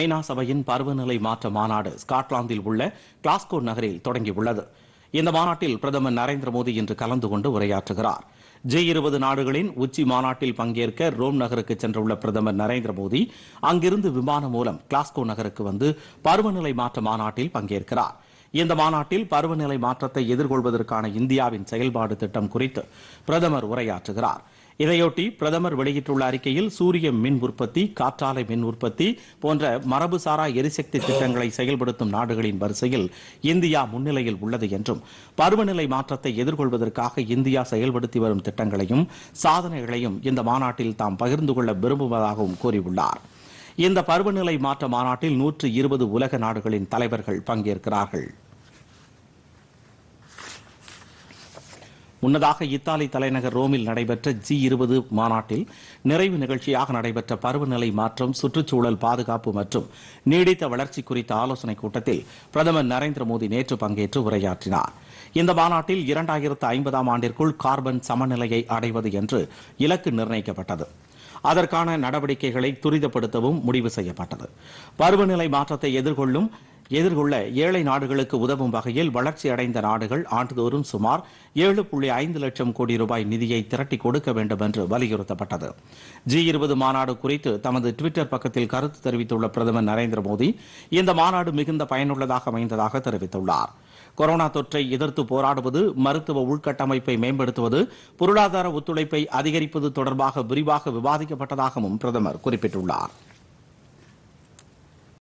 ஐநா சபையின் பருவநிலை மாற்ற மாநாடு ஸ்காட்லாந்தில் உள்ள கிளாஸ்கோ நகரில் தொடங்கியுள்ளது இந்த மாநாட்டில் பிரதமர் நரேந்திர மோடி இன்று கலந்து கொண்டு உரையாற்றுகிறார் ஜி இருபது நாடுகளின் உச்சி மாநாட்டில் பங்கேற்க ரோம் நகருக்கு சென்றுள்ள பிரதமர் நரேந்திர மோடி அங்கிருந்து விமானம் மூலம் கிளாஸ்கோ நகருக்கு வந்து பருவநிலை மாற்ற மாநாட்டில் பங்கேற்கிறார் இந்த மாநாட்டில் பருவநிலை மாற்றத்தை எதிர்கொள்வதற்கான இந்தியாவின் செயல்பாடு திட்டம் குறித்து பிரதமர் உரையாற்றுகிறார் இதையொட்டி பிரதமர் வெளியிட்டுள்ள அறிக்கையில் சூரிய மின் உற்பத்தி காற்றாலை மின் உற்பத்தி போன்ற மரபுசாரா எரிசக்தி திட்டங்களை செயல்படுத்தும் நாடுகளின் வரிசையில் இந்தியா முன்னிலையில் உள்ளது என்றும் பருவநிலை மாற்றத்தை எதிர்கொள்வதற்காக இந்தியா செயல்படுத்தி வரும் திட்டங்களையும் சாதனைகளையும் இந்த மாநாட்டில் தாம் பகிர்ந்து கொள்ள விரும்புவதாகவும் கூறியுள்ளார் இந்த பருவநிலை மாற்ற மாநாட்டில் நூற்று இருபது உலக நாடுகளின் தலைவர்கள் பங்கேற்கிறார்கள் முன்னதாக இத்தாலி தலைநகர் ரோமில் நடைபெற்ற ஜி இருபது மாநாட்டில் நிறைவு நிகழ்ச்சியாக நடைபெற்ற பருவநிலை மாற்றம் சுற்றுச்சூழல் பாதுகாப்பு மற்றும் நீடித்த வளர்ச்சி குறித்த ஆலோசனைக் கூட்டத்தில் பிரதமர் நரேந்திர மோடி நேற்று பங்கேற்று உரையாற்றினார் இந்த மாநாட்டில் இரண்டாயிரத்து ஐம்பதாம் ஆண்டிற்குள் கார்பன் சமநிலையை அடைவது என்று இலக்கு நிர்ணயிக்கப்பட்டது அதற்கான நடவடிக்கைகளை துரிதப்படுத்தவும் முடிவு செய்யப்பட்டது பருவநிலை மாற்றத்தை எதிர்கொள்ளும் எதிர்கொள்ள ஏழை நாடுகளுக்கு உதவும் வகையில் வளர்ச்சி அடைந்த நாடுகள் ஆண்டுதோறும் சுமார் ஏழு புள்ளி ஐந்து லட்சம் கோடி ரூபாய் நிதியை திரட்டி கொடுக்க வேண்டும் என்று வலியுறுத்தப்பட்டது ஜி இருபது மாநாடு குறித்து தமது டுவிட்டர் பக்கத்தில் கருத்து தெரிவித்துள்ள பிரதமர் நரேந்திர மோடி இந்த மாநாடு மிகுந்த பயனுள்ளதாக அமைந்ததாக தெரிவித்துள்ளார் கொரோனா தொற்றை எதிர்த்து போராடுவது மருத்துவ உள்கட்டமைப்பை மேம்படுத்துவது பொருளாதார ஒத்துழைப்பை அதிகரிப்பது தொடர்பாக விரிவாக விவாதிக்கப்பட்டதாகவும் பிரதமர் குறிப்பிட்டுள்ளாா்